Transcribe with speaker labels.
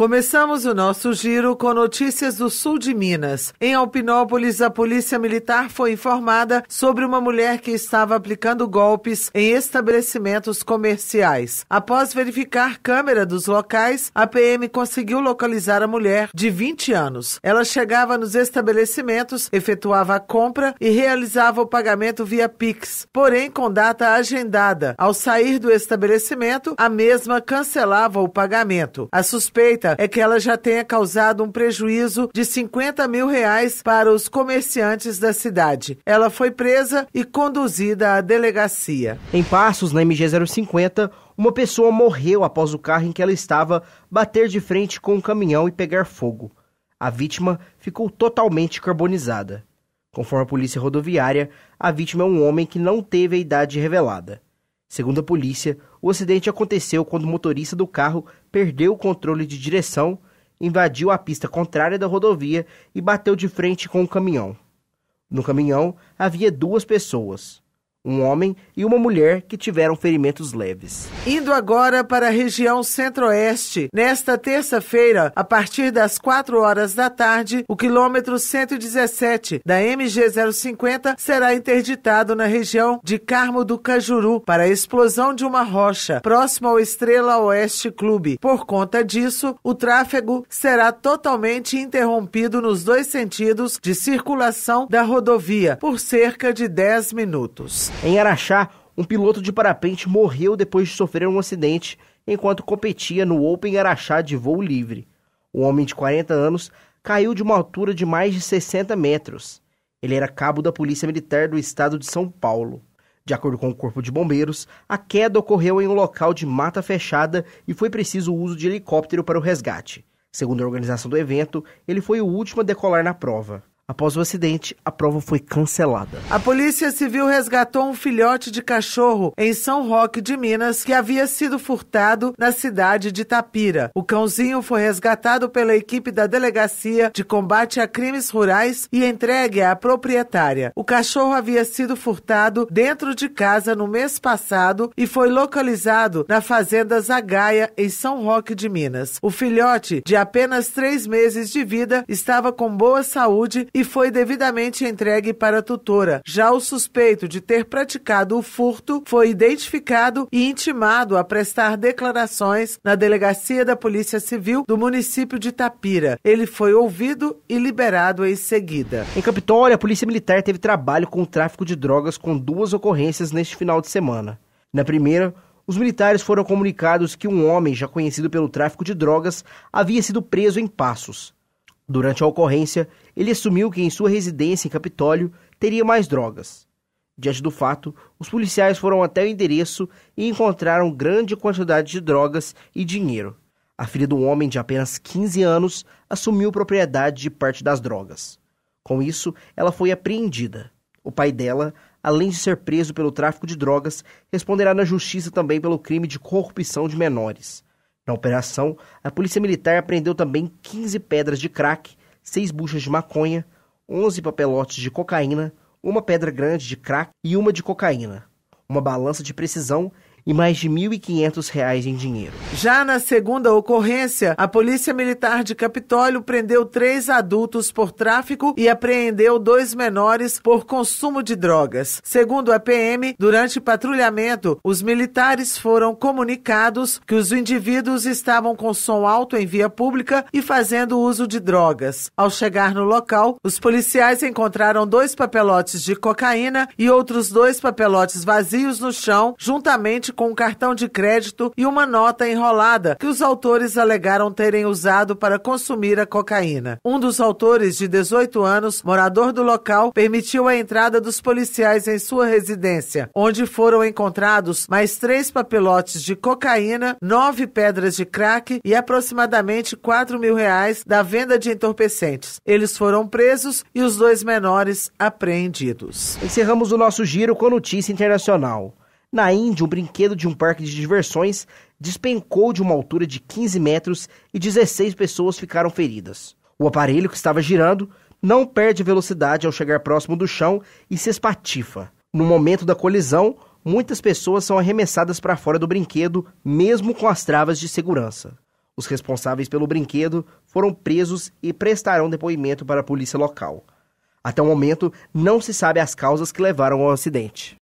Speaker 1: Começamos o nosso giro com notícias do sul de Minas. Em Alpinópolis, a polícia militar foi informada sobre uma mulher que estava aplicando golpes em estabelecimentos comerciais. Após verificar câmera dos locais, a PM conseguiu localizar a mulher de 20 anos. Ela chegava nos estabelecimentos, efetuava a compra e realizava o pagamento via Pix, porém com data agendada. Ao sair do estabelecimento, a mesma cancelava o pagamento. A suspeita suspeita é que ela já tenha causado um prejuízo de 50 mil reais para os comerciantes
Speaker 2: da cidade. Ela foi presa e conduzida à delegacia. Em Passos, na MG 050, uma pessoa morreu após o carro em que ela estava bater de frente com um caminhão e pegar fogo. A vítima ficou totalmente carbonizada. Conforme a polícia rodoviária, a vítima é um homem que não teve a idade revelada. Segundo a polícia, o acidente aconteceu quando o motorista do carro perdeu o controle de direção, invadiu a pista contrária da rodovia e bateu de frente com o caminhão. No caminhão havia duas pessoas um homem e uma mulher que tiveram ferimentos leves. Indo agora para a região centro-oeste, nesta terça-feira,
Speaker 1: a partir das 4 horas da tarde, o quilômetro 117 da MG 050 será interditado na região de Carmo do Cajuru para a explosão de uma rocha próximo ao Estrela Oeste Clube. Por conta disso, o tráfego será totalmente interrompido nos dois sentidos de circulação
Speaker 2: da rodovia por cerca de 10 minutos. Em Araxá, um piloto de parapente morreu depois de sofrer um acidente enquanto competia no Open Araxá de voo livre. O homem de 40 anos caiu de uma altura de mais de 60 metros. Ele era cabo da Polícia Militar do Estado de São Paulo. De acordo com o Corpo de Bombeiros, a queda ocorreu em um local de mata fechada e foi preciso o uso de helicóptero para o resgate. Segundo a organização do evento, ele foi o último a decolar na prova. Após o acidente, a prova foi cancelada.
Speaker 1: A Polícia Civil resgatou um filhote de cachorro em São Roque de Minas que havia sido furtado na cidade de Tapira. O cãozinho foi resgatado pela equipe da Delegacia de Combate a Crimes Rurais e entregue à proprietária. O cachorro havia sido furtado dentro de casa no mês passado e foi localizado na fazenda Zagaia, em São Roque de Minas. O filhote, de apenas três meses de vida, estava com boa saúde e foi devidamente entregue para a tutora. Já o suspeito de ter praticado o furto foi identificado e intimado a prestar declarações na delegacia da Polícia Civil do
Speaker 2: município de Tapira. Ele foi ouvido e liberado em seguida. Em Capitólio, a Polícia Militar teve trabalho com o tráfico de drogas com duas ocorrências neste final de semana. Na primeira, os militares foram comunicados que um homem já conhecido pelo tráfico de drogas havia sido preso em Passos. Durante a ocorrência, ele assumiu que em sua residência em Capitólio teria mais drogas. Diante do fato, os policiais foram até o endereço e encontraram grande quantidade de drogas e dinheiro. A filha do homem, de apenas 15 anos, assumiu propriedade de parte das drogas. Com isso, ela foi apreendida. O pai dela, além de ser preso pelo tráfico de drogas, responderá na justiça também pelo crime de corrupção de menores. Na operação, a Polícia Militar apreendeu também 15 pedras de crack, 6 buchas de maconha, 11 papelotes de cocaína, uma pedra grande de crack e uma de cocaína, uma balança de precisão e mais de R$ 1.500 em dinheiro. Já na segunda ocorrência, a Polícia
Speaker 1: Militar de Capitólio prendeu três adultos por tráfico e apreendeu dois menores por consumo de drogas. Segundo a PM, durante patrulhamento, os militares foram comunicados que os indivíduos estavam com som alto em via pública e fazendo uso de drogas. Ao chegar no local, os policiais encontraram dois papelotes de cocaína e outros dois papelotes vazios no chão, juntamente com um cartão de crédito e uma nota enrolada que os autores alegaram terem usado para consumir a cocaína. Um dos autores, de 18 anos, morador do local, permitiu a entrada dos policiais em sua residência, onde foram encontrados mais três papelotes de cocaína, nove pedras de crack e aproximadamente 4 mil reais da venda de entorpecentes. Eles foram presos e os dois menores
Speaker 2: apreendidos. Encerramos o nosso giro com notícia internacional. Na Índia, um brinquedo de um parque de diversões despencou de uma altura de 15 metros e 16 pessoas ficaram feridas. O aparelho que estava girando não perde velocidade ao chegar próximo do chão e se espatifa. No momento da colisão, muitas pessoas são arremessadas para fora do brinquedo, mesmo com as travas de segurança. Os responsáveis pelo brinquedo foram presos e prestarão depoimento para a polícia local. Até o momento, não se sabe as causas que levaram ao acidente.